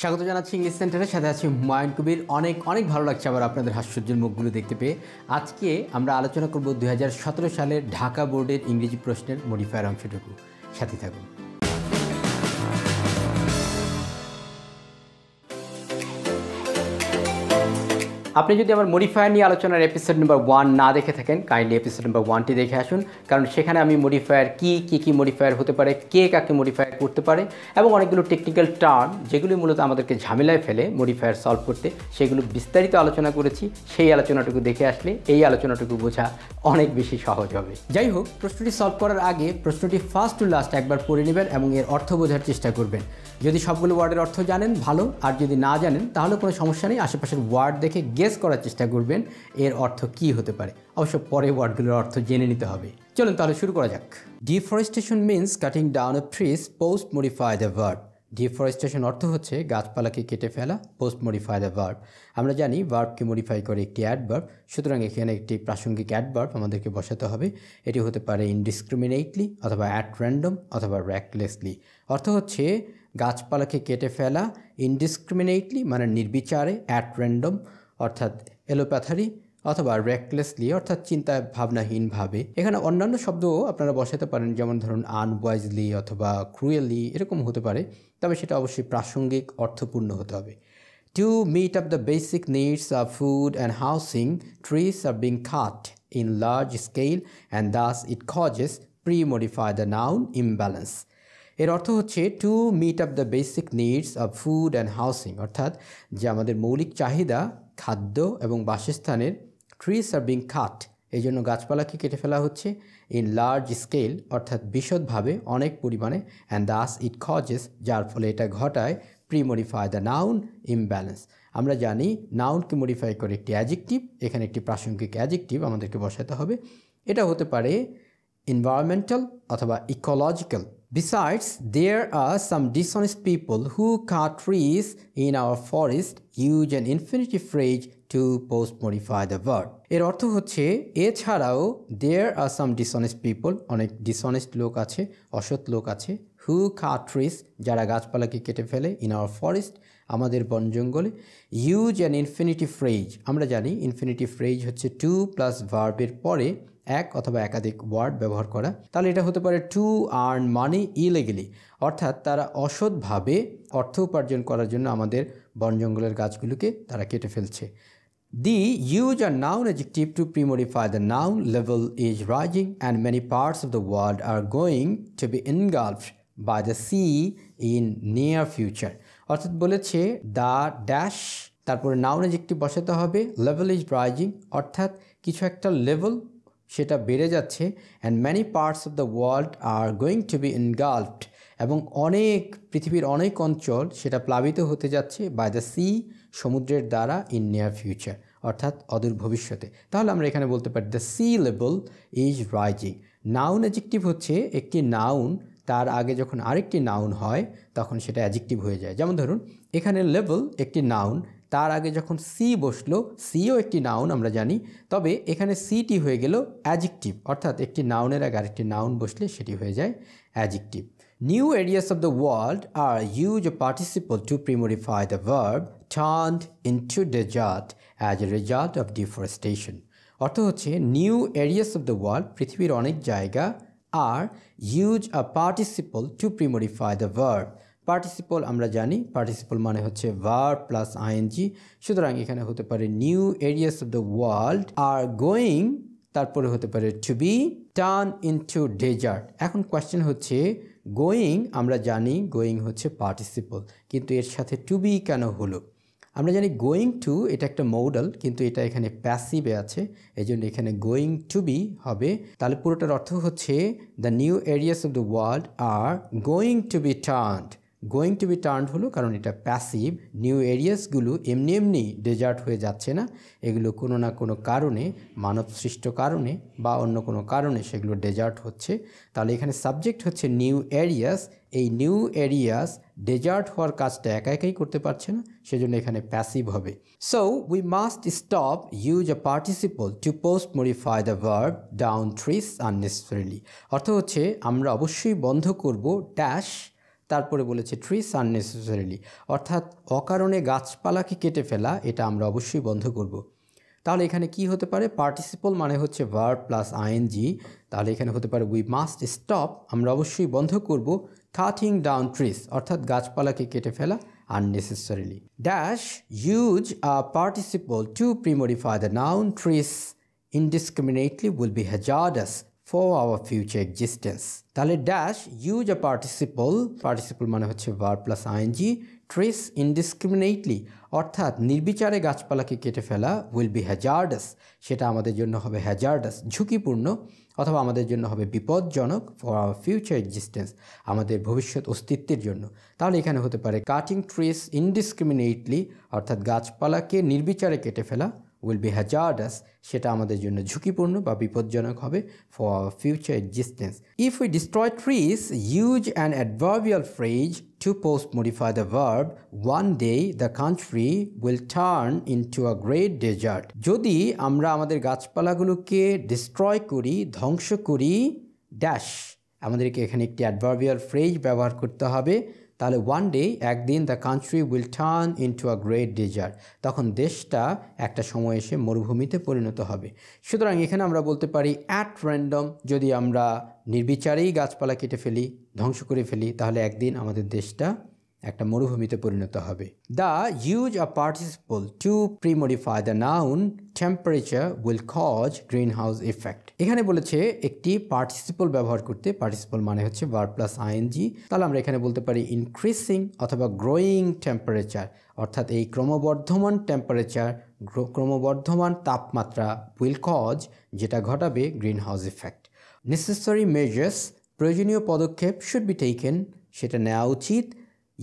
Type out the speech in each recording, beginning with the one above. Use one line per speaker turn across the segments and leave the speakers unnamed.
স্বাগত জানাচ্ছি ইংলিশ সেন্টারের সাথে আছি হুমায়ুন কবির অনেক অনেক ভালো লাগছে আবার আপনাদের হাস্যজ্জ্বল মুখগুলো দেখতে পেয়ে আজকে আমরা আলোচনা করব দু সালের ঢাকা বোর্ডের ইংরেজি প্রশ্নের মডিফায়ার অংশটুকু সাথে থাকুন আপনি যদি আমার মডিফায়ার নিয়ে আলোচনার এপিসোড নাম্বার ওয়ান না দেখে থাকেন কাইন্ডলি এপিসোড নাম্বার ওয়ানটি দেখে আসুন কারণ সেখানে আমি মডিফায়ার কী কী কী মডিফায়ার হতে পারে কে কাকে মডিফায়ার করতে পারে এবং অনেকগুলো টেকনিক্যাল টার্ন যেগুলি মূলত আমাদেরকে ঝামেলায় ফেলে মডিফায়ার সলভ করতে সেগুলো বিস্তারিত আলোচনা করেছি সেই আলোচনাটুকু দেখে আসলে এই আলোচনাটুকু বোঝা অনেক বেশি সহজ হবে যাই হোক প্রশ্নটি সলভ করার আগে প্রশ্নটি ফার্স্ট টু লাস্ট একবার পড়ে নেবেন এবং এর অর্থ বোঝার চেষ্টা করবেন যদি সবগুলো ওয়ার্ডের অর্থ জানেন ভালো আর যদি না জানেন তাহলে কোনো সমস্যা নেই আশেপাশের ওয়ার্ড দেখে গেস করার চেষ্টা করবেন এর অর্থ কি হতে পারে অবশ্য পরে ওয়ার্ডগুলোর অর্থ জেনে নিতে হবে চলুন তাহলে শুরু করা যাক deforestation means cutting down of trees post modify the verb deforestation অর্থ হচ্ছে গাছপালাকে কেটে ফেলা পোস্ট মডিফাই দ্য ভার্ব আমরা জানি ভার্বকে মডিফাই করে একটি অ্যাডভার্ব সুতরাং এখানে একটি প্রাসঙ্গিক অ্যাডভার্ব আমাদেরকে বসাতে হবে এটি হতে পারে ইনডিসক্রিমিনেটলি অথবা অ্যাট র্যান্ডম অথবা র্যাকলেসলি অর্থ হচ্ছে গাছপালাকে কেটে ফেলা ইনডিসক্রিমিনেটলি মানে নির্বিচারে অ্যাট র্যান্ডম অর্থাৎ এলোপ্যাথারি অথবা রেকলেসলি অর্থাৎ চিন্তা ভাবনাহীনভাবে এখানে অন্যান্য শব্দও আপনারা বসাতে পারেন যেমন ধরুন আনওয়াইজলি অথবা ক্রুয়েলি এরকম হতে পারে তবে সেটা অবশ্যই প্রাসঙ্গিক অর্থপূর্ণ হতে হবে to meet up the basic needs of food and housing trees are being cut in large scale and thus it causes pre modify the noun imbalance এর অর্থ হচ্ছে to meet up the basic needs of food and housing অর্থাৎ যে আমাদের মৌলিক চাহিদা খাদ্য এবং বাসস্থানের ট্রিস আর বিং কাট এই জন্য গাছপালাকে কেটে ফেলা হচ্ছে ইন লার্জ স্কেল অর্থাৎ বিশদভাবে অনেক পরিমাণে অ্যান্ড দাস ইট খজেস যার ফলে এটা ঘটায় প্রিমোডিফাই দ্য নাউন ইমব্যালেন্স আমরা জানি নাউনকে মডিফাই করে একটি অ্যাজেক্টিভ এখানে একটি প্রাসঙ্গিক অ্যাজেক্টিভ আমাদেরকে বসাতে হবে এটা হতে পারে এনভায়রনমেন্টাল অথবা ecological Besides, there are some dishonest people who cut trees in our forest use an infinity phrase to post-modify the verb. এর অর্থ হচ্ছে এছাড়াও there are some dishonest people অনেক dishonest লোক আছে অসৎ লোক আছে হু cut trees যারা গাছপালাকে কেটে ফেলে in our forest আমাদের বন জঙ্গলে ইউজ অ্যান ইনফিনিটিভ ফ্রেজ আমরা জানি ইনফিনিটিভ ফ্রেজ হচ্ছে টু প্লাস ভার্বের পরে এক অথবা একাধিক ওয়ার্ড ব্যবহার করা তাহলে এটা হতে পারে টু আর্ন মানি ইলিগেলি অর্থাৎ তারা অসৎভাবে অর্থ উপার্জন করার জন্য আমাদের বন জঙ্গলের গাছগুলোকে তারা কেটে ফেলছে দি ইউজ আর noun adjective to premodify the noun level is rising and many parts of the world are going to be engulf by the sea in near future অর্থাৎ বলেছে দ্য ড্যাশ তারপরে নাউন এজেক্টিভ বসাতে হবে level is rising অর্থাৎ কিছু একটা level সেটা বেড়ে যাচ্ছে and many parts of the world are going to be engulfed এবং অনেক পৃথিবীর অনেক অঞ্চল সেটা প্লাবিত হতে যাচ্ছে বাই দ্য সি সমুদ্রের দ্বারা ইন নিয়ার ফিউচার অর্থাৎ অদূর ভবিষ্যতে তাহলে আমরা এখানে বলতে পারি the sea level is rising noun adjective হচ্ছে একটি নাউন তার আগে যখন আরেকটি নাউন হয় তখন সেটা অ্যাজেক্টিভ হয়ে যায় যেমন ধরুন এখানে লেভেল একটি নাউন তার আগে যখন সি বসলো সিও একটি নাউন আমরা জানি তবে এখানে সিটি হয়ে গেল অ্যাজিকটিভ অর্থাৎ একটি নাউনের আগে আরেকটি নাউন বসলে সেটি হয়ে যায় adjective new areas of the world are use participle to premodify the verb in to desert as a result of deforestation অর্থ হচ্ছে new areas of the world পৃথিবীর অনেক জায়গা are use a participle to premodify the verb participle আমরা জানি participle মানে হচ্ছে verb plus ING সুতরাং এখানে হতে পারে new areas of the world are going তারপরে হতে পারে to be turn in to desert এখন কোয়েশ্চেন হচ্ছে গোয়িং আমরা জানি গোয়িং হচ্ছে পার্টিসিপল কিন্তু এর সাথে টু বি কেন হলো আমরা জানি গোয়িং টু এটা একটা মডেল কিন্তু এটা এখানে প্যাসিভে আছে এই জন্য এখানে গোয়িং টু বি হবে তাহলে পুরোটার অর্থ হচ্ছে the new areas of the world are going to be turned going to be turn হলো কারণ এটা প্যাসিভ নিউ এরিয়াসগুলো এমনি এমনি ডেজার্ট হয়ে যাচ্ছে না এগুলো কোনো না কোনো কারণে মানব সৃষ্ট কারণে বা অন্য কোনো কারণে সেগুলো ডেজার্ট হচ্ছে তাহলে এখানে সাবজেক্ট হচ্ছে নিউ এরিয়াস এই নিউ এরিয়াস ডেজার্ট হওয়ার কাজটা একা একাই করতে পারছে না সেজন্য এখানে প্যাসিভ হবে so we must stop use a participle to post modify the verb down trees unnecessarily অর্থ হচ্ছে আমরা অবশ্যই বন্ধ করব ড্যাশ তারপরে বলেছে ট্রিস আননেসেসারিলি অর্থাৎ অকারণে গাছপালাকে কেটে ফেলা এটা আমরা অবশ্যই বন্ধ করব। তাহলে এখানে কি হতে পারে পার্টিসিপল মানে হচ্ছে ভার প্লাস আইএনজি তাহলে এখানে হতে পারে উই মাস্ট স্টপ আমরা অবশ্যই বন্ধ করব কাটিং ডাউন ট্রিস অর্থাৎ গাছপালাকে কেটে ফেলা unnecessarily dash use a participle to premodify the noun trees indiscriminately will be hazardous for our future existence তাহলে dash use a participle participle মানে হচ্ছে verb plus ING trace indiscriminately অর্থাৎ নির্বিচারে গাছপালাকে কেটে ফেলা উইল বি হ্যাজার্ডাস সেটা আমাদের জন্য হবে হ্যাজার্ডাস ঝুঁকিপূর্ণ অথবা আমাদের জন্য হবে বিপজ্জনক ফর আওয়ার ফিউচার এক্সিস্টেন্স আমাদের ভবিষ্যৎ অস্তিত্বের জন্য তাহলে এখানে হতে পারে কাটিং ট্রেস ইনডিসক্রিমিনেটলি অর্থাৎ গাছপালাকে নির্বিচারে কেটে ফেলা উইল বি হ্যাজার্ডাস সেটা আমাদের জন্য ঝুঁকিপূর্ণ বা বিপজ্জনক হবে for future existence if we destroy trees use and adverbial phrase post modify the verb one day the country will turn in to a great desert যদি আমরা আমাদের গাছপালাগুলোকে ডিস্ট্রয় করি ধ্বংস করি ড্যাশ আমাদেরকে এখানে একটি অ্যাডভার্বিয়াল ফ্রেজ ব্যবহার করতে হবে তাহলে ওয়ান ডে একদিন the country will turn into a great desert তখন দেশটা একটা সময় এসে মরুভূমিতে পরিণত হবে সুতরাং এখানে আমরা বলতে পারি অ্যাট র্যান্ডম যদি আমরা নির্বিচারেই গাছপালা কেটে ফেলি ধ্বংস করে ফেলি তাহলে একদিন আমাদের দেশটা একটা মরুভূমিতে পরিণত হবে the use of participle to modify the noun temperature will cause greenhouse effect এখানে বলেছে একটি পার্টিসিপল ব্যবহার করতে পার্টিসিপল মানে হচ্ছে বার প্লাস আইএনজি তাহলে আমরা এখানে বলতে পারি ইনক্রিসিং অথবা গ্রোয়িং টেম্পারেচার অর্থাৎ এই ক্রমবর্ধমান টেম্পারেচার ক্রমবর্ধমান তাপমাত্রা উইল কজ যেটা ঘটাবে greenhouse effect necessary measures প্রয়োজনীয় পদক্ষেপ শুড বি টেকেন সেটা নেওয়া উচিত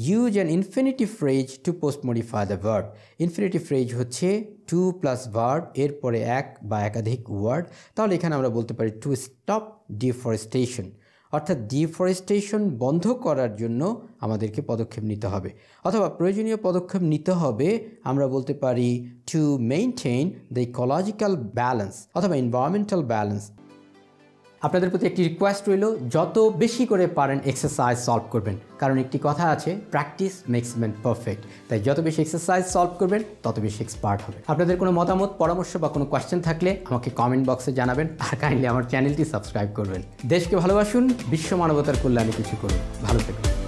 use an infinitive phrase to post modify the verb infinitive phrase হচ্ছে টু প্লাস ভার্ব এরপরে এক বা একাধিক ওয়ার্ড তাহলে এখানে আমরা বলতে পারি টু স্টপ ডিফরেস্টেশন অর্থাৎ ডিফরেস্টেশন বন্ধ করার জন্য আমাদেরকে পদক্ষেপ নিতে হবে অথবা প্রয়োজনীয় পদক্ষেপ নিতে হবে আমরা বলতে পারি to maintain the ecological balance অথবা এনভায়রনমেন্টাল ব্যালেন্স আপনাদের প্রতি একটি রিকোয়েস্ট রইল যত বেশি করে পারেন এক্সারসাইজ সলভ করবেন কারণ একটি কথা আছে প্র্যাকটিস মেক্স ম্যান পারফেক্ট তাই যত বেশি এক্সারসাইজ সলভ করবেন তত বেশি এক্সপার্ট হবে আপনাদের কোনো মতামত পরামর্শ বা কোনো কোয়েশ্চেন থাকলে আমাকে কমেন্ট বক্সে জানাবেন আর কাইন্ডলি আমার চ্যানেলটি সাবস্ক্রাইব করবেন দেশকে ভালোবাসুন বিশ্ব মানবতার কল্যাণে কিছু করুন ভালো থাকবেন